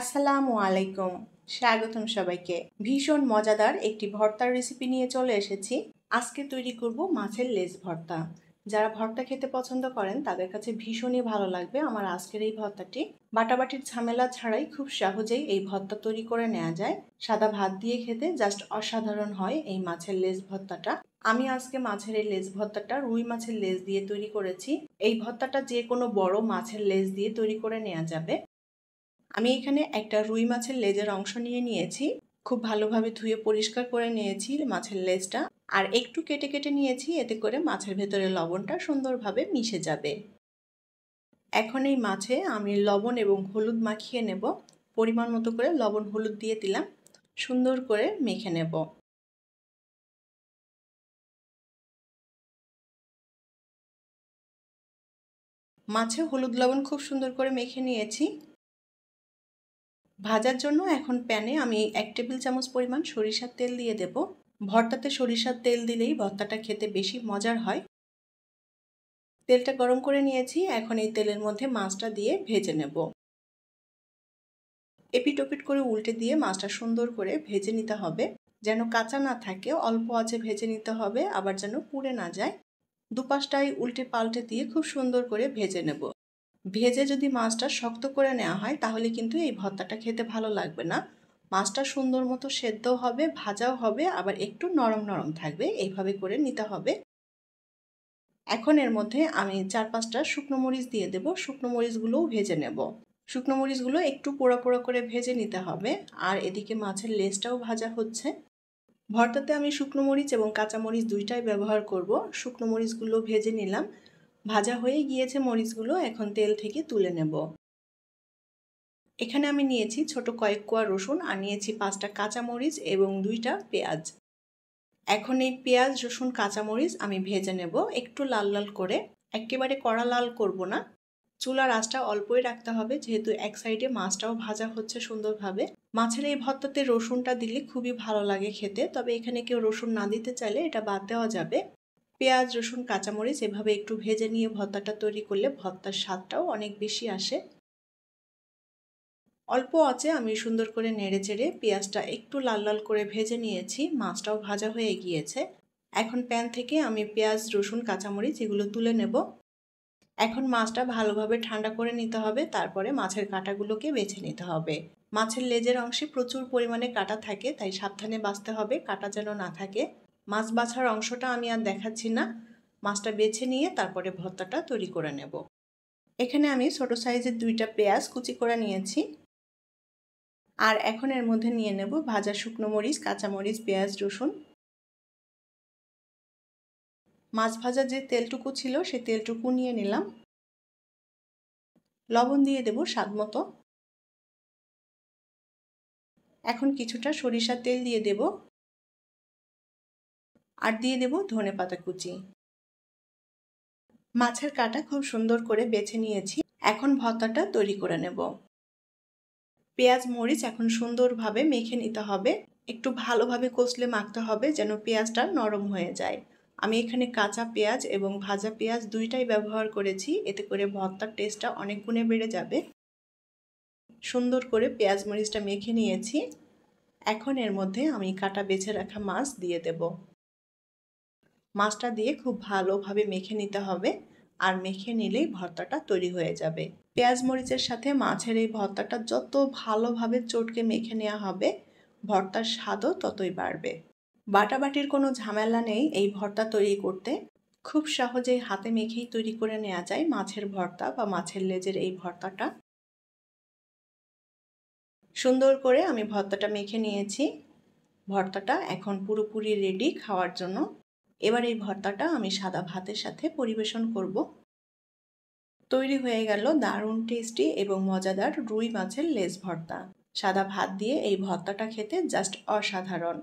আসসালামু আলাইকুম স্বাগতম সবাইকে ভীষণ মজাদার একটি ভর্তার রেসিপি নিয়ে চলে এসেছি আজকে তৈরি করব মাছের লেজ ভর্তা যারা ভর্তা খেতে পছন্দ করেন তাদের কাছে ভীষণই ভালো লাগবে আমার আজকের এই ভর্তাটি বাটাবাটির ঝামেলা ছাড়াই খুব সহজেই এই ভর্তা তৈরি করে নেওয়া যায় সাদা ভাত দিয়ে খেতে জাস্ট অসাধারণ হয় এই মাছের লেজ ভর্তাটা আমি আজকে মাছের এই লেজ ভর্তাটা রুই মাছের লেজ দিয়ে তৈরি করেছি এই ভর্তাটা যে কোনো বড় মাছের লেজ দিয়ে তৈরি করে নেওয়া যাবে আমি এখানে একটা রুই মাছের লেজের অংশ নিয়ে নিয়েছি খুব ভালোভাবে ধুয়ে পরিষ্কার করে নিয়েছি মাছের লেজটা আর একটু কেটে কেটে নিয়েছি এতে করে মাছের ভেতরে লবণটা সুন্দরভাবে মিশে যাবে এখন এই মাছে আমি লবণ এবং হলুদ মাখিয়ে নেব পরিমাণ মতো করে লবণ হলুদ দিয়ে দিলাম সুন্দর করে মেখে নেব মাছে হলুদ লবণ খুব সুন্দর করে মেখে নিয়েছি ভাজার জন্য এখন প্যানে আমি এক টেবিল চামচ পরিমাণ সরিষার তেল দিয়ে দেব ভর্তাতে সরিষার তেল দিলেই ভর্তাটা খেতে বেশি মজার হয় তেলটা গরম করে নিয়েছি এখন এই তেলের মধ্যে মাছটা দিয়ে ভেজে নেব এপিটোপিট করে উল্টে দিয়ে মাছটা সুন্দর করে ভেজে নিতে হবে যেন কাঁচা না থাকে অল্প আছে ভেজে নিতে হবে আবার যেন পুড়ে না যায় দুপাশটাই উল্টে পাল্টে দিয়ে খুব সুন্দর করে ভেজে নেব ভেজে যদি মাছটা শক্ত করে নেওয়া হয় তাহলে কিন্তু এই ভর্তাটা খেতে ভালো লাগবে না মাছটা সুন্দর মতো সেদ্ধ হবে ভাজাও হবে আবার একটু নরম নরম থাকবে এইভাবে করে নিতে হবে এখন এর মধ্যে আমি চার পাঁচটা শুকনো মরিচ দিয়ে দেব শুকনো মরিচগুলোও ভেজে নেব শুকনো মরিচগুলো একটু পোড়া পোড়া করে ভেজে নিতে হবে আর এদিকে মাছের লেজটাও ভাজা হচ্ছে ভর্তাতে আমি শুকনো মরিচ এবং কাঁচা মরিচ দুইটাই ব্যবহার করব শুকনো মরিচগুলো ভেজে নিলাম ভাজা হয়ে গিয়েছে মরিচগুলো এখন তেল থেকে তুলে নেব এখানে আমি নিয়েছি ছোট কয়েক কোয়া রসুন আর নিয়েছি পাঁচটা কাঁচামরিচ এবং দুইটা পেঁয়াজ এখন এই পেঁয়াজ রসুন কাঁচামরিচ আমি ভেজে নেব একটু লাল লাল করে একেবারে কড়া লাল করব না চুলার রাসটা অল্পই রাখতে হবে যেহেতু এক সাইডে মাছটাও ভাজা হচ্ছে সুন্দরভাবে মাছের এই ভর্তাতে রসুনটা দিলে খুবই ভালো লাগে খেতে তবে এখানে কেউ রসুন না দিতে চাইলে এটা বাদ দেওয়া যাবে পেঁয়াজ রসুন কাঁচামরিচ এভাবে একটু ভেজে নিয়ে ভর্তাটা তৈরি করলে ভর্তার স্বাদটাও অনেক বেশি আসে অল্প আছে আমি সুন্দর করে নেড়ে চেড়ে পেঁয়াজটা একটু লাল লাল করে ভেজে নিয়েছি মাছটাও ভাজা হয়ে গিয়েছে এখন প্যান থেকে আমি পেঁয়াজ রসুন কাঁচামরিচ এগুলো তুলে নেব এখন মাছটা ভালোভাবে ঠান্ডা করে নিতে হবে তারপরে মাছের কাঁটাগুলোকে বেছে নিতে হবে মাছের লেজের অংশে প্রচুর পরিমাণে কাটা থাকে তাই সাবধানে বাঁচতে হবে কাটা যেন না থাকে মাছ বাছার অংশটা আমি আর দেখাচ্ছি না মাছটা বেছে নিয়ে তারপরে ভর্তাটা তৈরি করে নেব এখানে আমি ছোট সাইজের দুইটা পেঁয়াজ কুচি করে নিয়েছি আর এখন এর মধ্যে নিয়ে নেব ভাজা শুকনো মরিচ কাঁচামরিচ পেঁয়াজ রসুন মাছ ভাজা যে তেলটুকু ছিল সে তেলটুকু নিয়ে নিলাম লবণ দিয়ে দেব স্বাদ মতো এখন কিছুটা সরিষার তেল দিয়ে দেব আর দিয়ে দেব ধনে পাতা কুচি মাছের কাটা খুব সুন্দর করে বেছে নিয়েছি এখন ভর্তাটা তৈরি করে নেব পেঁয়াজ মরিচ এখন সুন্দরভাবে মেখে নিতে হবে একটু ভালোভাবে কষলে মাখতে হবে যেন পেঁয়াজটা নরম হয়ে যায় আমি এখানে কাঁচা পেঁয়াজ এবং ভাজা পেঁয়াজ দুইটাই ব্যবহার করেছি এতে করে ভর্তার টেস্টটা অনেক গুণে বেড়ে যাবে সুন্দর করে পেঁয়াজ মরিচটা মেখে নিয়েছি এখন এর মধ্যে আমি কাটা বেছে রাখা মাছ দিয়ে দেবো মাছটা দিয়ে খুব ভালোভাবে মেখে নিতে হবে আর মেখে নিলেই ভর্তাটা তৈরি হয়ে যাবে পেঁয়াজ মরিচের সাথে মাছের এই ভর্তাটা যত ভালোভাবে চটকে মেখে নেওয়া হবে ভর্তার স্বাদও ততই বাড়বে বাটাবাটির কোনো ঝামেলা নেই এই ভর্তা তৈরি করতে খুব সহজেই হাতে মেখেই তৈরি করে নেওয়া যায় মাছের ভর্তা বা মাছের লেজের এই ভর্তাটা সুন্দর করে আমি ভর্তাটা মেখে নিয়েছি ভর্তাটা এখন পুরোপুরি রেডি খাওয়ার জন্য এবার এই ভর্তাটা আমি সাদা ভাতের সাথে পরিবেশন করব তৈরি হয়ে গেল দারুণ টেস্টি এবং মজাদার রুই মাছের লেজ ভর্তা সাদা ভাত দিয়ে এই ভর্তাটা খেতে জাস্ট অসাধারণ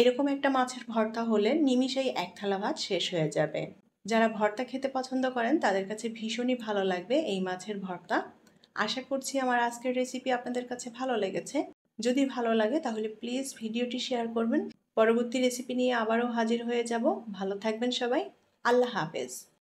এরকম একটা মাছের ভর্তা হলে নিমিষেই এক থালা ভাত শেষ হয়ে যাবে যারা ভর্তা খেতে পছন্দ করেন তাদের কাছে ভীষণই ভালো লাগবে এই মাছের ভর্তা আশা করছি আমার আজকের রেসিপি আপনাদের কাছে ভালো লেগেছে যদি ভালো লাগে তাহলে প্লিজ ভিডিওটি শেয়ার করবেন পরবর্তী রেসিপি নিয়ে আবারও হাজির হয়ে যাব ভালো থাকবেন সবাই আল্লাহ হাফেজ